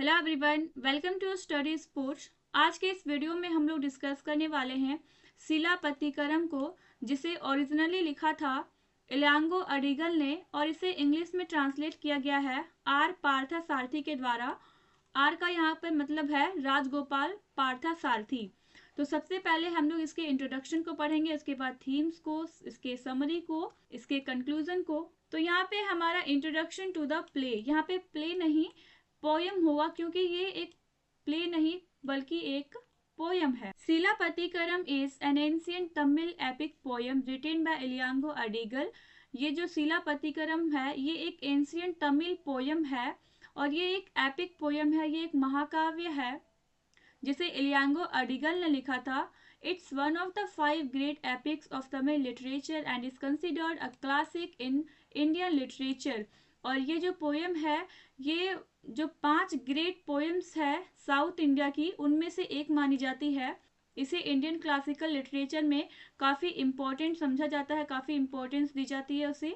Hello everyone welcome to study sports आज के इस वीडियो में हम लोग डिस्कस करने वाले हैं शिला पतिकरम को जिसे ओरिजिनली लिखा था इलांगो अडिगल ने और इसे इंग्लिश में ट्रांसलेट किया गया है आर पार्था सारथी के द्वारा आर का यहाँ पर मतलब है राजगोपाल पार्था सारथी तो सबसे पहले हम लोग इसके इंट्रोडक्शन को पढ़ेंगे उसके बाद थीम्स को इसके समरी को इसके कंक्लूजन को तो यहाँ पे हमारा इंट्रोडक्शन टू द प्ले यहाँ पे प्ले नहीं पोयम हुआ क्योंकि ये एक प्ले नहीं बल्कि एक पोयम है Silapatikaram is an ancient Tamil epic poem written by Ilango Adigal ये जो सिलापतिकरम है ये एक एंशियंट तमिल पोयम है और ये एक एपिक पोयम है ये एक महाकाव्य है जिसे इलियांगो अडिगल ने लिखा था it's one of the five great epics of Tamil literature and is considered a classic in Indian literature और ये जो पोयम है ये जो पांच ग्रेट पोएम्स है साउथ इंडिया की उनमें से एक मानी जाती है इसे इंडियन क्लासिकल लिटरेचर में काफ़ी इम्पोर्टेंट समझा जाता है काफ़ी इम्पोर्टेंस दी जाती है उसे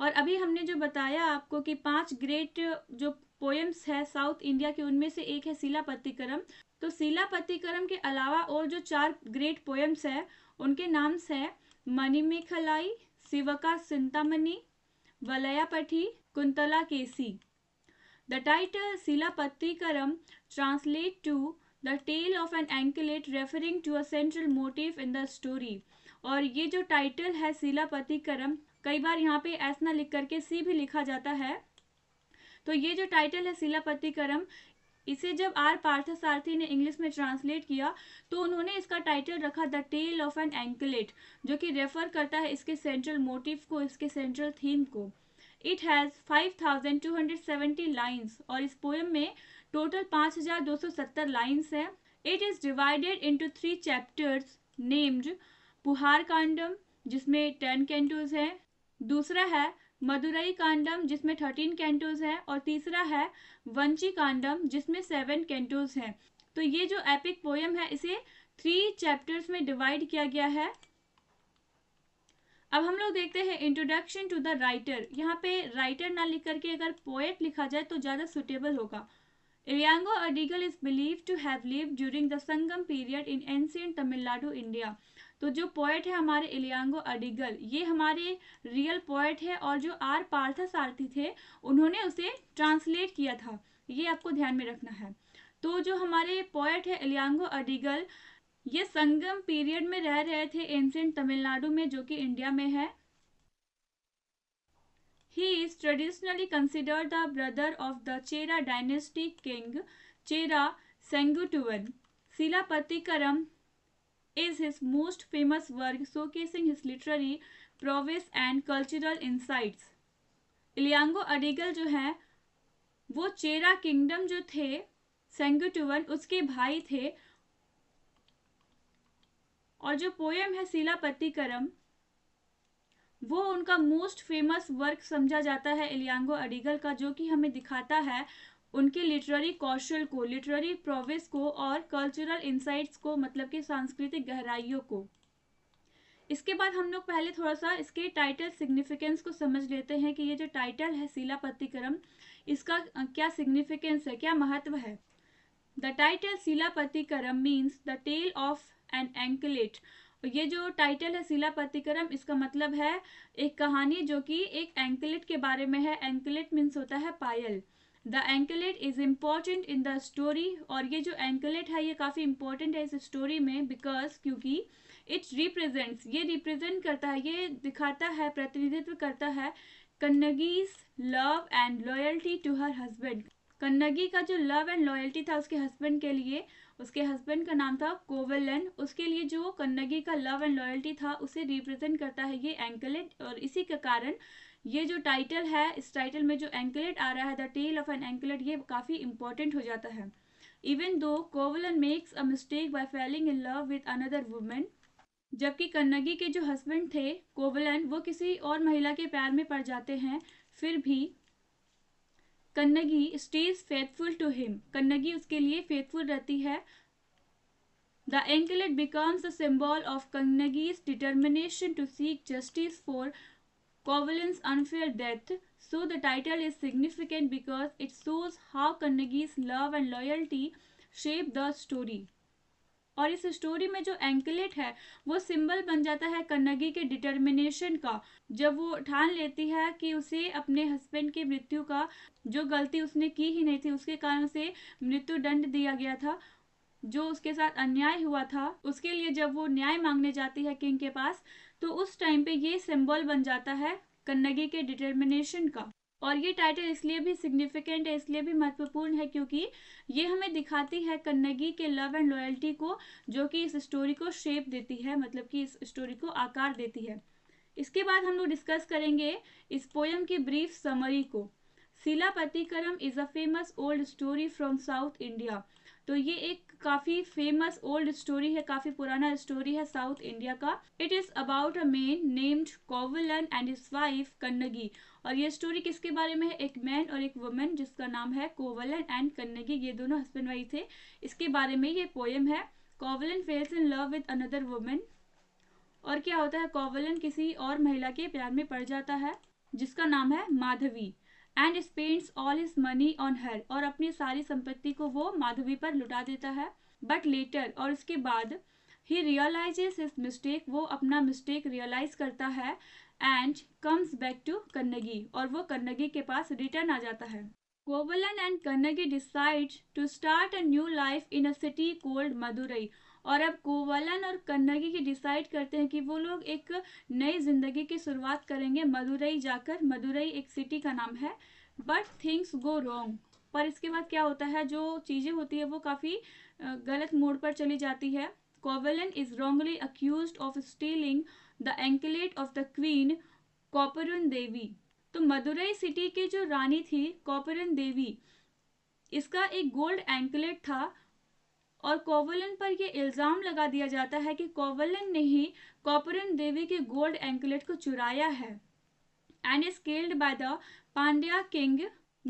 और अभी हमने जो बताया आपको कि पांच ग्रेट जो पोएम्स है साउथ इंडिया के उनमें से एक है शिलापतिकरम तो शिलापतिकरम के अलावा और जो चार ग्रेट पोएम्स है उनके नाम्स है Manimekalai Sivaka Chintamani Valayapathi Kundalakesi The title Silapathikaram translate to the tale of an anklet referring to a central motive in the story और ये जो टाइटल है शिलापति करम कई बार यहाँ पे ऐसा लिख करके सी भी लिखा जाता है तो ये जो टाइटल है शिलापति इसे जब आर पार्थसारथी ने इंग्लिश में ट्रांसलेट किया तो उन्होंने इसका टाइटल रखा the tale of an anklet जो कि रेफर करता है इसके सेंट्रल मोटिव को इसके सेंट्रल थीम को इट हैज़ 5270 लाइंस और इस पोएम में टोटल 5270 लाइंस है it is divided into three chapters named Puhar Kandam जिसमें टेन कैंटोज हैं दूसरा है मदुरई कांडम जिसमें थर्टीन कैंटोज हैं और तीसरा है वंची कांडम जिसमें सेवन कैंटोज हैं तो ये जो एपिक पोएम है इसे थ्री चैप्टर्स में डिवाइड किया गया है अब हम लोग देखते हैं इंट्रोडक्शन टू द राइटर यहाँ पे राइटर ना लिख करके अगर पोएट लिखा जाए तो ज़्यादा सुटेबल होगा Ilango Adigal is believe to have live during the Sangam period in ancient Tamil Nadu India तो जो पोइट है हमारे इलियांगो अडिगल ये हमारे रियल पोइट है और जो आर पार्थ सारथी थे उन्होंने उसे ट्रांसलेट किया था ये आपको ध्यान में रखना है तो जो हमारे पोइट है इलियांगो अडिगल ये संगम पीरियड में रह रहे थे एंसेंट तमिलनाडु में जो कि इंडिया में है he is traditionally considered the brother of the Chera dynasty king Chera Senguttuvan Silappatikaram most famous most famous के सिंह his literary prowess and cultural insight Ilango Adigal जो है वो चेरा किंगडम जो थे सेंगुटुवन उसके भाई थे और जो पोएम है शिलापति करम वो उनका मोस्ट फेमस वर्क समझा जाता है इलियांगो अडिगल का जो कि हमें दिखाता है उनके लिटरेरी कौशल को लिटरेरी प्रोवेस को और कल्चरल इंसाइट्स को मतलब कि सांस्कृतिक गहराइयों को इसके बाद हम लोग पहले थोड़ा सा इसके टाइटल सिग्निफिकेंस को समझ लेते हैं कि ये जो टाइटल है शिलापतिक्रम इसका क्या सिग्निफिकेंस है क्या महत्व है the title Silappatikaram means the tale of an anklet ये जो टाइटल है शिला प्रतिक्रम इसका मतलब है एक कहानी जो कि एक एंकलेट के बारे में है एंकलेट मीन्स होता है पायल the anklet is important in the story और ये जो एंकलेट है ये काफ़ी इम्पोर्टेंट है इस स्टोरी में बिकॉज क्योंकि इट रिप्रेजेंट्स ये रिप्रेजेंट करता है ये दिखाता है प्रतिनिधित्व करता है Kannagi's love and loyalty to her husband Kannagi का जो लव एंड लॉयल्टी था उसके हस्बैंड के लिए उसके हस्बैंड का नाम था कोवलन उसके लिए जो कन्नगी का लव एंड लॉयल्टी था उसे रिप्रेजेंट करता है ये एंकलेट और इसी के कारण ये जो टाइटल है इस टाइटल में जो एंकलेट आ रहा है the tale of an anklet ये काफ़ी इंपॉर्टेंट हो जाता है even though Kovalan makes a mistake by falling in love with another women जबकि कन्नगी के जो हस्बैंड थे कोवलन वो किसी और महिला के प्यार में पड़ जाते हैं फिर भी Kannagi stays faithful to him Kannagi उसके लिए फेथफुल रहती है the anklet becomes a symbol of Kannagi's determination to seek justice for Kovalan's unfair death so the title is significant because it shows how Kannagi's love and loyalty shape the story और इस story में जो anklet है वो symbol बन जाता है कन्नगी के डिटर्मिनेशन का जब वो ठान लेती है कि उसे अपने हस्बैंड की मृत्यु का जो गलती उसने की ही नहीं थी उसके कारण उसे मृत्यु दंड दिया गया था जो उसके साथ अन्याय हुआ था उसके लिए जब वो न्याय मांगने जाती है किंग के पास तो उस टाइम पे ये सिंबल बन जाता है कन्नगी के डिटर्मिनेशन का और ये टाइटल इसलिए भी सिग्निफिकेंट है इसलिए भी महत्वपूर्ण है क्योंकि ये हमें दिखाती है कन्नगी के लव एंड लॉयल्टी को जो कि इस स्टोरी को शेप देती है मतलब कि इस स्टोरी को आकार देती है इसके बाद हम लोग डिस्कस करेंगे इस पोयम की ब्रीफ समरी को Silappatikaram is a famous old story from South India तो ये एक काफी फेमस ओल्ड स्टोरी है काफी पुराना स्टोरी है साउथ इंडिया का it is about a man named Kovalan and his wife Kannagi और ये स्टोरी किसके बारे में है एक मैन और एक वुमेन जिसका नाम है कोवलन एंड कन्नगी ये दोनों हस्बैंड वाइफ थे इसके बारे में ये पोएम है Kovalan falls in love with another women और क्या होता है कोवलन किसी और महिला के प्यार में पड़ जाता है जिसका नाम है Madhavi and spends all his money on her और अपनी सारी संपत्ति को वो माधवी पर लुटा देता है बट लेटर और उसके बाद ही रियलाइज हिज मिस्टेक वो अपना मिस्टेक रियलाइज करता है and comes back to Kannagi और वो कन्नगी के पास रिटर्न आ जाता है Kovalan and Kannagi decide to start a new life in a city called Madurai और अब कोवलन और कन्नगी की डिसाइड करते हैं कि वो लोग एक नई जिंदगी की शुरुआत करेंगे मदुरई जाकर मदुरई एक सिटी का नाम है बट थिंग्स गो रॉन्ग पर इसके बाद क्या होता है जो चीज़ें होती है वो काफ़ी गलत मोड़ पर चली जाती है Kovalan is wrongly accused of stealing the anklet of the queen Kopperun Devi तो मदुरई सिटी की जो रानी थी कॉपरन देवी इसका एक गोल्ड एंकलेट था और कोवलन पर यह इल्ज़ाम लगा दिया जाता है कि कोवलन ने ही कॉपरन देवी के गोल्ड एंकलेट को चुराया है and is killed by the Pandya king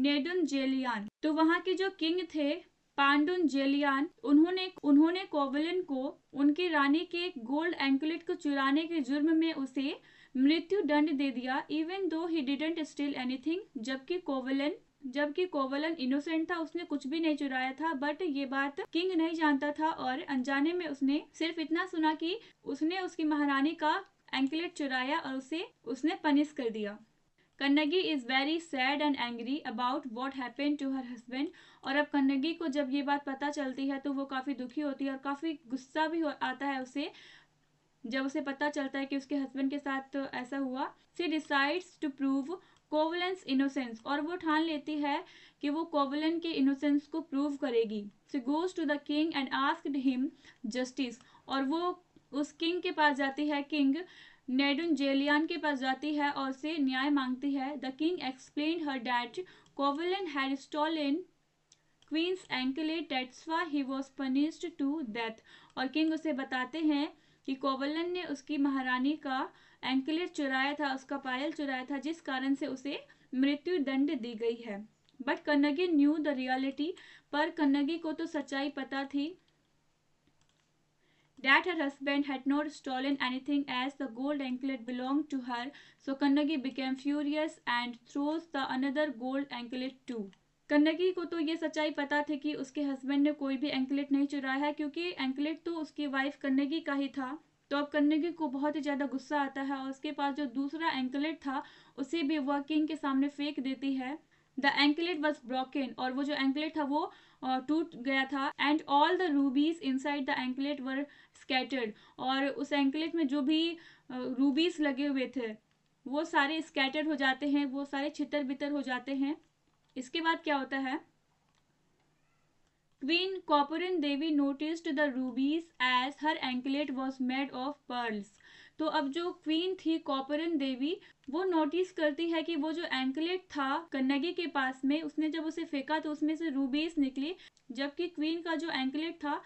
Nedunjeliyan तो वहाँ के जो किंग थे पांडुन जेलियान उन्होंने उन्होंने कोवलन को उनकी रानी के गोल्ड एंकलेट को चुराने के जुर्म में उसे मृत्यु दंड दे दिया even though he didn't steel anything जबकि कोवलन जबकि कोवलन इनोसेंट था उसने कुछ भी नहीं चुराया था बट ये बात किंग नहीं जानता था और अनजाने में उसने सिर्फ इतना सुना कि उसने उसकी महारानी का एंकलेट चुराया और उसे उसने पनिश कर दिया Kannagi is very sad and angry about what happen to her husband और अब कन्नगी को जब ये बात पता चलती है तो वो काफ़ी दुखी होती है और काफ़ी गुस्सा भी आता है उसे जब उसे पता चलता है कि उसके हस्बैंड के साथ तो ऐसा हुआ she decides to prove Kovalan's innocence और वो ठान लेती है कि वो कोवलन के इनोसेंस को प्रूव करेगी she goes to the king and ask him justice और वो उस किंग के पास जाती है किंग नेडुन जेलियान के पास जाती है और उसे न्याय मांगती है the king explain her that Kovalan had in queen's anklet that's why he was punished to death और किंग उसे बताते हैं कि कोवलन ने उसकी महारानी का एंकलेट चुराया था उसका पायल चुराया था जिस कारण से उसे मृत्यु दंड दी गई है but Kannagi knew the reality पर कन्नगी को तो सच्चाई पता थी that her husband had not stolen anything as the gold anklet belonged to her so kannagi became furious and throws the another gold anklet too कन्नगी को तो ये सच्चाई पता थी कि उसके हस्बैंड ने कोई भी एंकलेट नहीं चुराया है क्योंकि एंकलेट तो उसकी वाइफ कन्नगी का ही था तो अब कन्नगी को बहुत ही ज़्यादा गुस्सा आता है और उसके पास जो दूसरा एंकलेट था उसे भी वह किंग के सामने फेंक देती है द एंकलेट वॉज ब्रोकन और वो जो एंकलेट था वो टूट गया था and all the rubies inside the anklet were scattered और उस एंकलेट में जो भी रूबीज लगे हुए थे वो सारे स्कैटर्ड हो जाते हैं वो सारे छितर बितर हो जाते हैं इसके बाद क्या होता है queen Kopperun Devi noticed the rubies as her anklet was made of pearls तो अब जो क्वीन थी कॉपरिन देवी वो नोटिस करती है कि वो जो एंकलेट था कन्नगी के पास में उसने जब उसे फेंका तो उसमें से रूबीज निकली जबकि क्वीन का जो एंकलेट था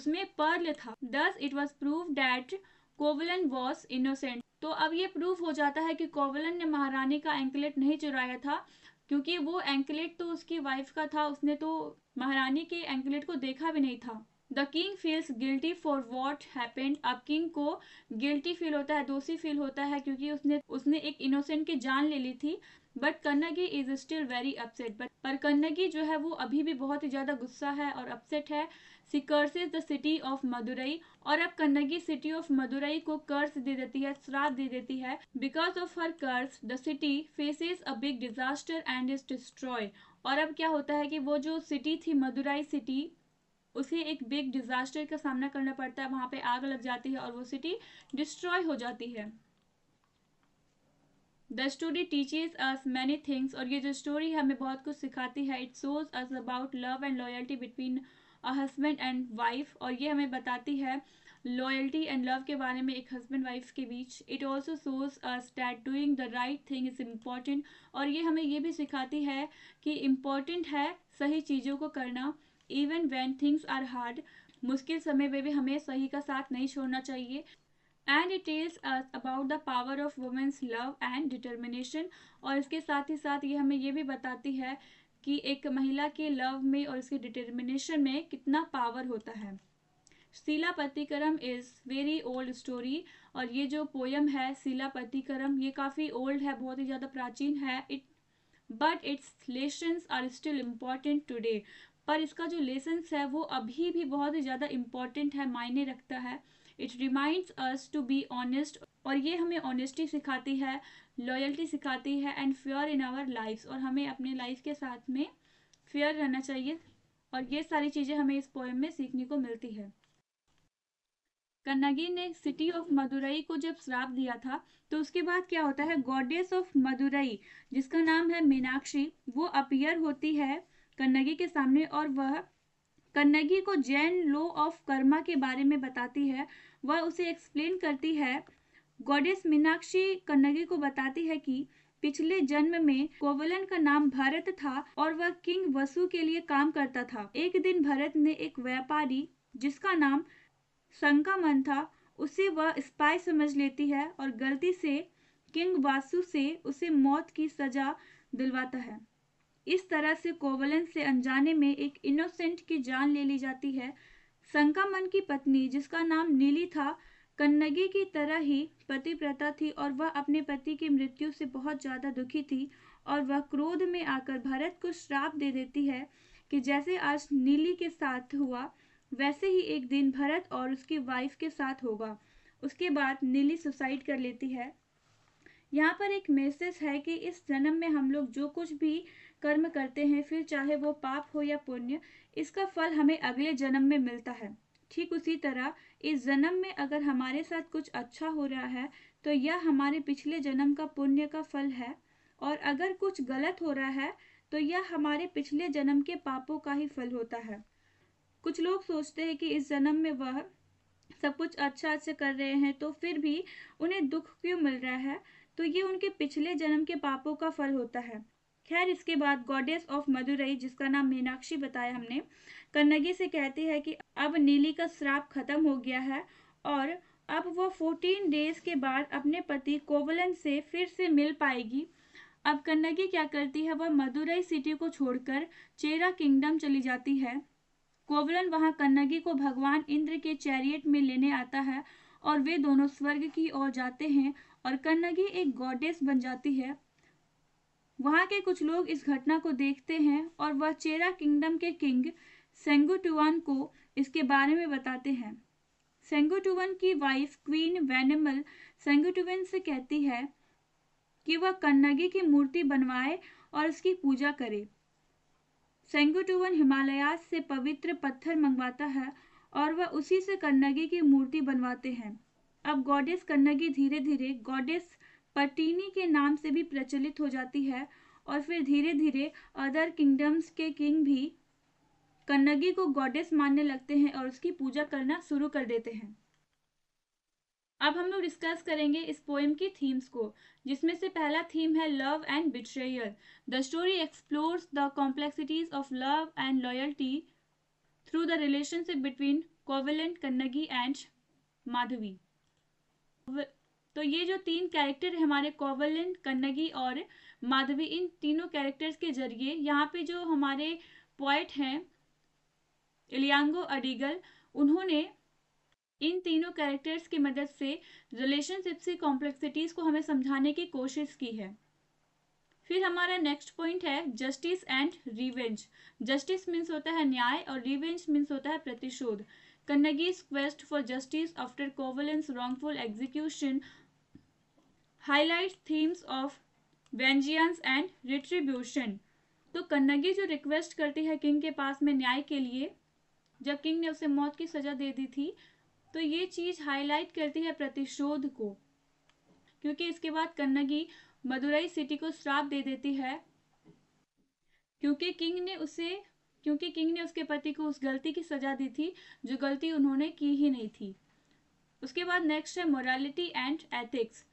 उसमें पर्ल था thus it was prove that Kovalan was innocent तो अब ये प्रूफ हो जाता है कि कोवलन ने महारानी का एंकलेट नहीं चुराया था क्योंकि वो एंकलेट तो उसकी वाइफ का था उसने तो महारानी के एंकलेट को देखा भी नहीं था the king feels guilty for what happened अब किंग को गिल्टी फील होता है दोषी फील होता है क्योंकि उसने उसने एक इनोसेंट की जान ले ली थी but Kannagi is still very upset but पर कन्नगी जो है वो अभी भी बहुत ही ज़्यादा गुस्सा है और अपसेट है she curse is the city of Madurai और अब कन्नगी सिटी ऑफ मदुरई को कर्स दे देती है श्राप दे देती है because of her curse the city faces a big disaster and is destroy और अब क्या होता है कि वो जो सिटी थी मदुरई सिटी उसे एक बिग डिजास्टर का सामना करना पड़ता है वहाँ पे आग लग जाती है और वो सिटी डिस्ट्रॉय हो जाती है the story teaches us many things और ये जो स्टोरी हमें बहुत कुछ सिखाती है it shows us about love and loyalty between a husband and wife और ये हमें बताती है लॉयल्टी एंड लव के बारे में एक हस्बैंड वाइफ के बीच it also shows us that doing the right thing is important और ये हमें ये भी सिखाती है कि इम्पॉर्टेंट है सही चीज़ों को करना even when things are hard मुश्किल समय में भी हमें सही का साथ नहीं छोड़ना चाहिए and it tells us about the power of women's love and determination और इसके साथ ही साथ ये हमें ये भी बताती है कि एक महिला के लव में और उसके डिटर्मिनेशन में कितना पावर होता है Silappatikaram is very old story और ये जो पोयम है शीला पतिक्रम ये काफ़ी ओल्ड है बहुत ही ज़्यादा प्राचीन है it but its lessons are still important today पर इसका जो लेसन्स है वो अभी भी बहुत ही ज़्यादा इम्पॉर्टेंट है मायने रखता है it reminds us to be honest और ये हमें ऑनेस्टी सिखाती है लॉयल्टी सिखाती है and fair in our life और हमें अपने लाइफ के साथ में फेयर रहना चाहिए और ये सारी चीज़ें हमें इस पोएम में सीखने को मिलती है कन्नगी ने सिटी ऑफ मदुरई को जब श्राप दिया था तो उसके बाद क्या होता है गॉडेस ऑफ मदुरई जिसका नाम है मीनाक्षी वो अपियर होती है कन्नगी के सामने और वह कन्नगी को जैन लो ऑफ कर्मा के बारे में बताती है वह उसे एक्सप्लेन करती है गॉडेस मीनाक्षी कन्नगी को बताती है कि पिछले जन्म में कोवलन का नाम भरत था और वह किंग वसु के लिए काम करता था एक दिन भरत ने एक व्यापारी जिसका नाम मन था उसे वह स्पाई समझ लेती है और गलती से किंग वासु से उसे मौत की सजा दिलवाता है इस तरह से कोवलेंस से अनजाने में एक इनोसेंट की जान ले ली जाती है संकामन की पत्नी जिसका नाम नीली था कन्नगी की तरह ही पतिव्रता थी और वह अपने पति की मृत्यु से बहुत ज़्यादा दुखी थी और वह क्रोध में आकर भरत को श्राप दे देती है कि जैसे आज नीली के साथ हुआ वैसे ही एक दिन भरत और उसकी वाइफ के साथ होगा उसके बाद नीली सुसाइड कर लेती है यहाँ पर एक मैसेज है कि इस जन्म में हम लोग जो कुछ भी कर्म करते हैं फिर चाहे वो पाप हो या पुण्य इसका फल हमें अगले जन्म में मिलता है ठीक उसी तरह इस जन्म में अगर हमारे साथ कुछ अच्छा हो रहा है तो यह हमारे पिछले जन्म का पुण्य का फल है और अगर कुछ गलत हो रहा है तो यह हमारे पिछले जन्म के पापों का ही फल होता है कुछ लोग सोचते हैं कि इस जन्म में वह सब कुछ अच्छा अच्छा कर रहे हैं तो फिर भी उन्हें दुख क्यों मिल रहा है तो ये उनके पिछले जन्म के पापों का फल होता है खैर इसके बाद गॉडेस ऑफ मदुरई जिसका नाम मीनाक्षी बताया हमने कन्नगी से कहती है कि अब नीली का श्राप खत्म हो गया है और अब वह 14 डेज के बाद अपने पति कोवलन से फिर से मिल पाएगी अब कन्नगी क्या करती है वह मदुरई सिटी को छोड़कर चेरा किंगडम चली जाती है कोवलन वहां कन्नगी को भगवान इंद्र के चैरियट में लेने आता है और वे दोनों स्वर्ग की ओर जाते हैं और कन्नगी एक गॉडेस बन जाती है वहाँ के कुछ लोग इस घटना को देखते हैं और वह चेरा किंगडम के किंग सेंगुटुवान को इसके बारे में बताते हैं सेंगुटुवन की वाइफ क्वीन वैनमल सेंगुटुवन से कहती है कि वह कन्नगी की मूर्ति बनवाए और उसकी पूजा करे सेंगुटुवन हिमालयास से पवित्र पत्थर मंगवाता है और वह उसी से कन्नगी की मूर्ति बनवाते हैं अब गॉडेस कन्नगी धीरे धीरे गॉडेस पटीनी के नाम से भी प्रचलित हो जाती है और फिर धीरे धीरे अदर किंगडम्स के किंग भी कन्नगी को गॉडेस मानने लगते हैं और उसकी पूजा करना शुरू कर देते हैं अब हम लोग डिस्कस करेंगे इस पोएम की थीम्स को जिसमें से पहला थीम है love and betrayal the story explores the complexities of love and loyalty through the relationship between Kovalan Kannagi and Madhavi तो ये जो तीन कैरेक्टर है हमारे कोवलिन कन्नगी और माधवी इन तीनों कैरेक्टर्स के जरिए यहाँ पे जो हमारे पॉइट हैं इलियांगो अडिगल उन्होंने इन तीनों कैरेक्टर्स की मदद से रिलेशनशिप की कॉम्प्लेक्सिटीज़ को हमें समझाने की कोशिश की है फिर हमारा नेक्स्ट पॉइंट है justice and revenge justice means होता है न्याय और रिवेंज मीन्स होता है प्रतिशोध Carnegie's quest for justice after Kovalen's wrongful execution highlights themes of vengeance and retribution. तो कन्नगी जो रिक्वेस्ट करती है किंग के पास में न्याय के लिए जब किंग ने उसे मौत की सजा दे दी थी तो ये चीज हाईलाइट करती है प्रतिशोध को क्योंकि इसके बाद कन्नगी मदुरई सिटी को श्राप दे देती है क्योंकि किंग ने उसे क्योंकि किंग ने उसके पति को उस गलती की सजा दी थी जो गलती उन्होंने की ही नहीं थी उसके बाद नेक्स्ट है morality and ethics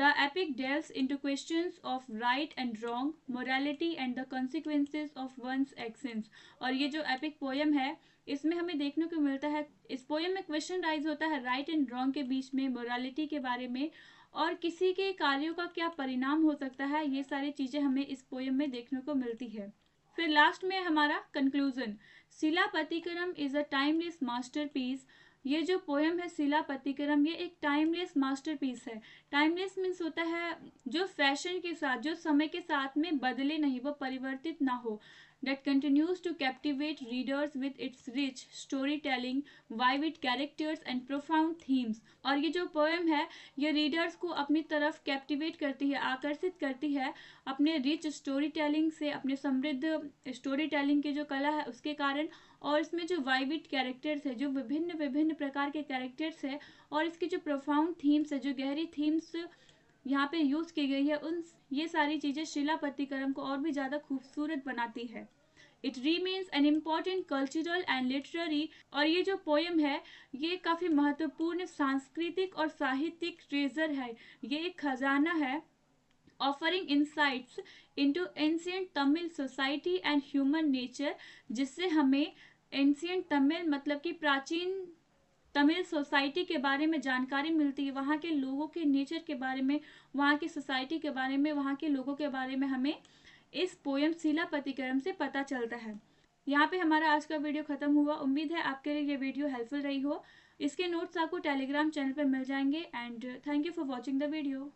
the epic delves into question of right and wrong morality and the consequences of one's actions और ये जो एपिक पोयम है इसमें हमें देखने को मिलता है इस पोयम में क्वेश्चन राइज होता है राइट एंड रॉन्ग के बीच में मोरालिटी के बारे में और किसी के कार्यों का क्या परिणाम हो सकता है ये सारी चीज़ें हमें इस पोयम में देखने को मिलती है फिर लास्ट में हमारा conclusion Silappatikaram is a timeless masterpiece ये जो पोएम है शिला पतिक्रम ये एक टाइमलेस मास्टरपीस है टाइमलेस मीन्स होता है जो फैशन के साथ जो समय के साथ में बदले नहीं वो परिवर्तित ना हो that continues to captivate readers with its rich storytelling, vivid characters and profound themes और ये जो पोएम है ये रीडर्स को अपनी तरफ कैप्टिवेट करती है आकर्षित करती है अपने रिच स्टोरी टेलिंग से अपने समृद्ध स्टोरी टेलिंग की जो कला है उसके कारण और इसमें जो वाइविट कैरेक्टर्स है जो विभिन्न विभिन्न प्रकार के कैरेक्टर्स है और इसकी जो प्रोफाउंड थीम्स है जो गहरी थीम्स यहाँ पे यूज़ की गई है उन ये सारी चीज़ें शिला प्रतिक्रम को और भी ज़्यादा खूबसूरत बनाती है it remains an important cultural and literary और ये जो पोएम है ये काफ़ी महत्वपूर्ण सांस्कृतिक और साहित्यिक ट्रेजर है ये एक खजाना है offering insights into ancient Tamil society and human nature जिससे हमें एंशियंट तमिल मतलब कि प्राचीन तमिल सोसाइटी के बारे में जानकारी मिलती है वहाँ के लोगों के नेचर के बारे में वहाँ की सोसाइटी के बारे में वहाँ के लोगों के बारे में हमें इस पोएम शिला प्रतिक्रम से पता चलता है यहाँ पे हमारा आज का वीडियो खत्म हुआ उम्मीद है आपके लिए ये वीडियो हेल्पफुल रही हो इसके नोट्स आपको टेलीग्राम चैनल पर मिल जाएंगे and thank you for watching the video